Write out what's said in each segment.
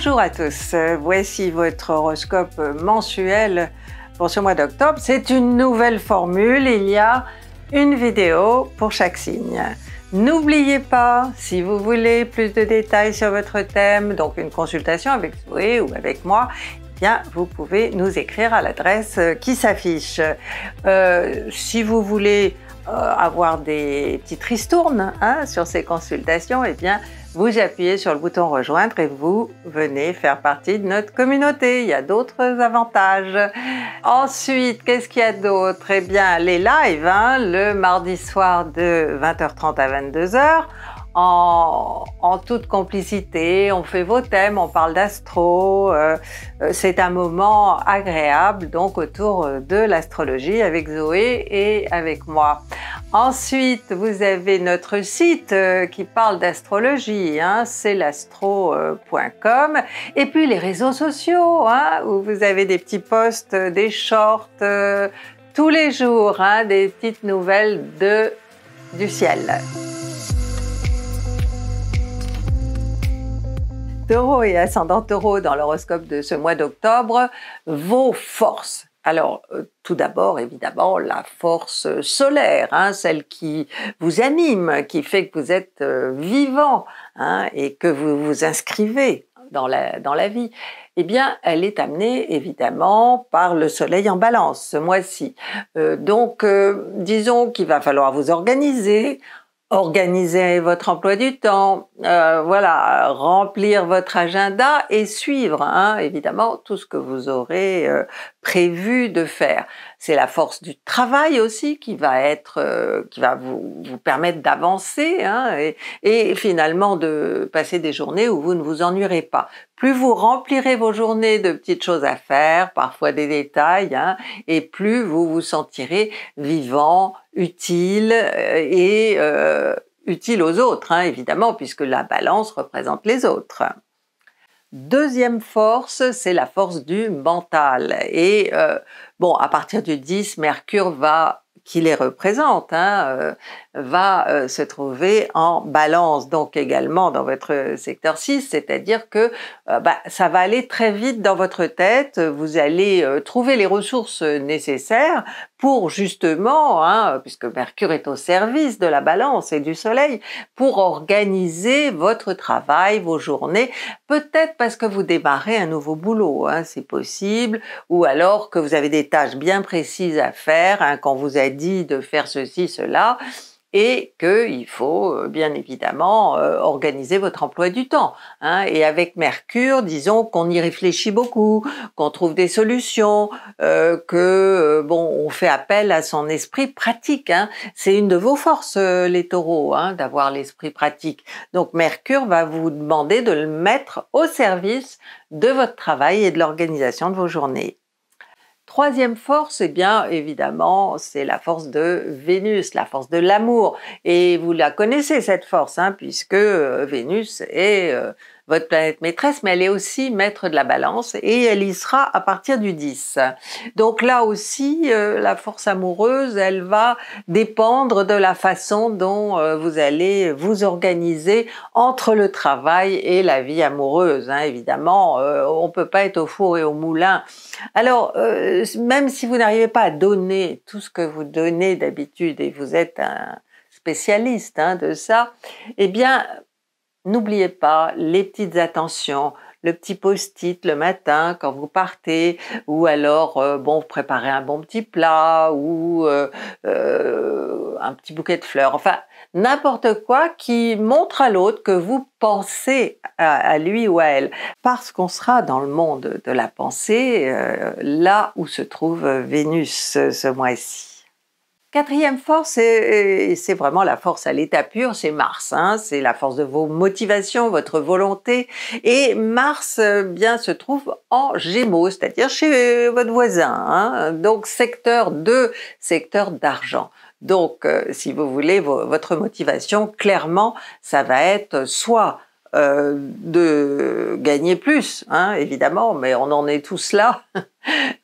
Bonjour à tous, voici votre horoscope mensuel pour ce mois d'octobre. C'est une nouvelle formule, il y a une vidéo pour chaque signe. N'oubliez pas, si vous voulez plus de détails sur votre thème, donc une consultation avec vous ou avec moi, eh Bien, vous pouvez nous écrire à l'adresse qui s'affiche. Euh, si vous voulez euh, avoir des petites ristournes hein, sur ces consultations, eh bien, vous appuyez sur le bouton rejoindre et vous venez faire partie de notre communauté. Il y a d'autres avantages. Ensuite, qu'est-ce qu'il y a d'autre Eh bien, les lives, hein, le mardi soir de 20h30 à 22h en, toute complicité, on fait vos thèmes, on parle d'astro, euh, euh, c'est un moment agréable donc autour euh, de l'astrologie avec Zoé et avec moi. Ensuite, vous avez notre site qui parle d'astrologie, hein, c'est l'astro.com et puis les réseaux sociaux hein, où vous avez des petits posts, des shorts tous les jours, hein, des petites nouvelles de, du ciel. taureau et ascendant taureau dans l'horoscope de ce mois d'octobre, vos forces. Alors, euh, tout d'abord, évidemment, la force euh, solaire, hein, celle qui vous anime, qui fait que vous êtes euh, vivant hein, et que vous vous inscrivez dans la, vie, eh bien, elle est amenée évidemment par le soleil en balance ce mois-ci. donc, disons qu'il va falloir vous organiser, organiser votre emploi du temps, euh, voilà, remplir votre agenda et suivre, hein, évidemment, tout ce que vous aurez euh, prévu de faire. C'est la force du travail aussi qui va être, euh, qui va vous, permettre d'avancer hein, et, et, finalement de passer des journées où vous ne vous ennuierez pas plus vous remplirez vos journées de petites choses à faire, parfois des détails, hein, et plus vous vous sentirez vivant, utile euh, et euh, utile aux autres, hein, évidemment, puisque la balance représente les autres. Deuxième force, c'est la force du mental. Et euh, bon, à partir du 10, Mercure va qui les représente, hein, euh, va euh, se trouver en balance, donc également dans votre secteur 6, c'est-à-dire que euh, bah, ça va aller très vite dans votre tête, vous allez trouver les ressources nécessaires pour justement, hein, puisque Mercure est au service de la balance et du soleil, pour organiser votre travail, vos journées, peut-être parce que vous démarrez un nouveau boulot, hein, c'est possible, ou alors que vous avez des tâches bien précises à faire, hein, qu'on vous a dit de faire ceci, cela, et qu'il faut euh, bien évidemment euh, organiser votre emploi du temps. Hein. Et avec Mercure, disons qu'on y réfléchit beaucoup, qu'on trouve des solutions, euh, que bon, on fait appel à son esprit pratique. Hein. C'est une de vos forces, les Taureaux, hein, d'avoir l'esprit pratique. Donc Mercure va vous demander de le mettre au service de votre travail et de l'organisation de vos journées. Troisième force, eh bien évidemment, c'est la force de Vénus, la force de l'amour. Et vous la connaissez cette force, hein, puisque euh, Vénus est euh, votre planète maîtresse, mais elle est aussi maître de la balance et elle y sera à partir du 10. Donc là aussi, euh, la force amoureuse, elle va dépendre de la façon dont euh, vous allez vous organiser entre le travail et la vie amoureuse. Hein, évidemment, euh, on peut pas être au four et au moulin. Alors, même si vous n'arrivez pas à donner tout ce que vous donnez d'habitude et vous êtes un spécialiste hein, de ça, eh bien, N'oubliez pas les petites attentions, le petit post-it le matin quand vous partez, ou alors vous euh, bon, préparez un bon petit plat ou euh, euh, un petit bouquet de fleurs. Enfin, n'importe quoi qui montre à l'autre que vous pensez à, lui ou à elle, parce qu'on sera dans le monde de la pensée là où se trouve Vénus ce mois-ci. Quatrième force, euh, c'est vraiment la force à l'état pur, c'est Mars. Hein. c'est la force de vos motivations, votre volonté. Et Mars, euh, bien, se trouve en Gémeaux, c'est-à-dire chez euh, votre voisin. Hein. donc secteur 2, secteur d'argent. Donc, si vous voulez, votre motivation, clairement, ça va être soit de gagner plus, hein, évidemment, mais on en est tous là,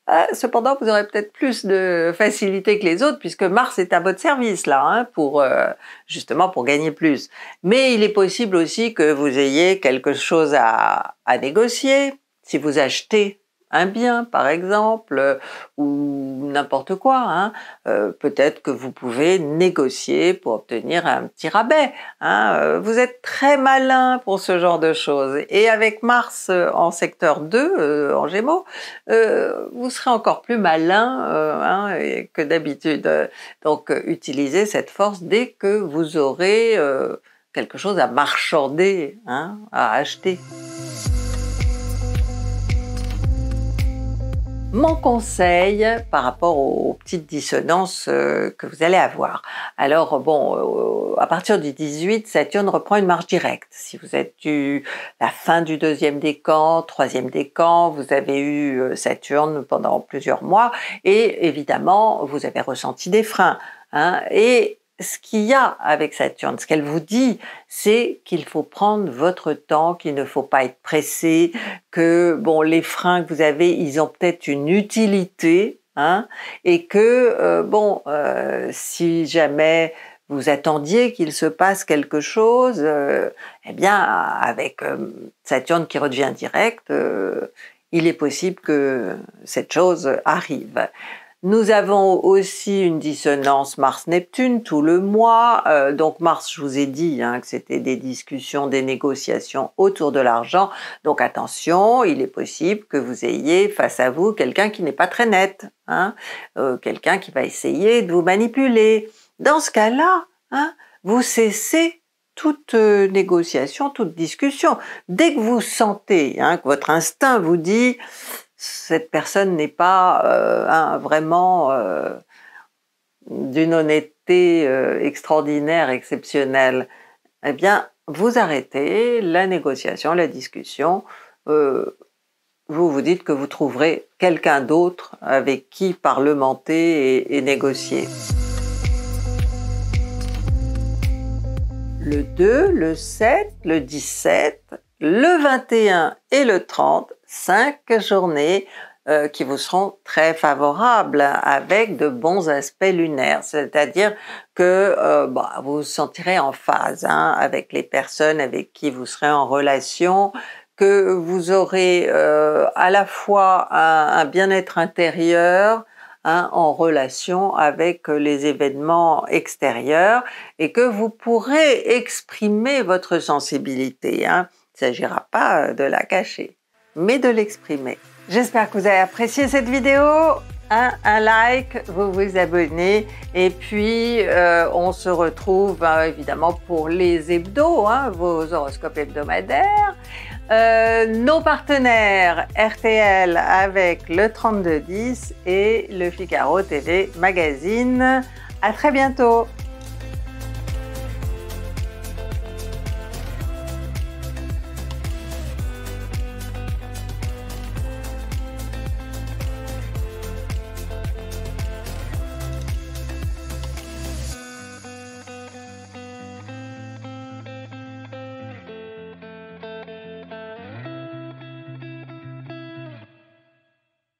ah, cependant, vous aurez peut-être plus de facilité que les autres puisque Mars est à votre service là, hein, pour euh, justement pour gagner plus. Mais il est possible aussi que vous ayez quelque chose à négocier si vous achetez un bien, par exemple, euh, ou n'importe quoi. Hein. Euh, peut-être que vous pouvez négocier pour obtenir un petit rabais. Hein. Euh, vous êtes très malin pour ce genre de choses. Et avec Mars en secteur 2, en Gémeaux, vous serez encore plus malin hein, que d'habitude. Donc, utilisez cette force dès que vous aurez quelque chose à marchander, à acheter. mon conseil par rapport aux petites dissonances euh, que vous allez avoir. Alors euh, bon, euh, à partir du 18, Saturne reprend une marche directe. Si vous êtes du la fin du deuxième décan, troisième décan, vous avez eu Saturne pendant plusieurs mois et évidemment vous avez ressenti des freins. Hein, et ce qu'il y a avec Saturne, ce qu'elle vous dit, c'est qu'il faut prendre votre temps, qu'il ne faut pas être pressé, que bon, les freins que vous avez, ils ont peut-être une utilité, hein, et que euh, bon, euh, si jamais vous attendiez qu'il se passe quelque chose, euh, eh bien, avec Saturne qui revient direct, il est possible que cette chose arrive. Nous avons aussi une dissonance Mars-Neptune tout le mois. Euh, donc Mars, je vous ai dit hein, que c'était des discussions, des négociations autour de l'argent. Donc attention, il est possible que vous ayez face à vous quelqu'un qui n'est pas très net, hein, euh, quelqu'un qui va essayer de vous manipuler. Dans ce cas-là, hein, vous cessez toute euh, négociation, toute discussion. Dès que vous sentez hein, que votre instinct vous dit cette personne n'est pas euh, vraiment euh, d'une honnêteté euh, extraordinaire, exceptionnelle, eh bien, vous arrêtez la négociation, la discussion. vous vous dites que vous trouverez quelqu'un d'autre avec qui parlementer et négocier. Le 2, le 7, le 17, le 21 et le 30, cinq journées euh, qui vous seront très favorables avec de bons aspects lunaires. C'est-à-dire que euh, bah, vous vous sentirez en phase hein, avec les personnes avec qui vous serez en relation, que vous aurez euh, à la fois un, bien-être intérieur, hein, en relation avec les événements extérieurs et que vous pourrez exprimer votre sensibilité. Hein. Il ne s'agira pas de la cacher mais de l'exprimer. J'espère que vous avez apprécié cette vidéo. Un, like, vous vous abonnez et puis euh, on se retrouve euh, évidemment pour les hebdos, hein, vos horoscopes hebdomadaires. Euh, nos partenaires RTL avec le 3210 et le Figaro TV Magazine. À très bientôt!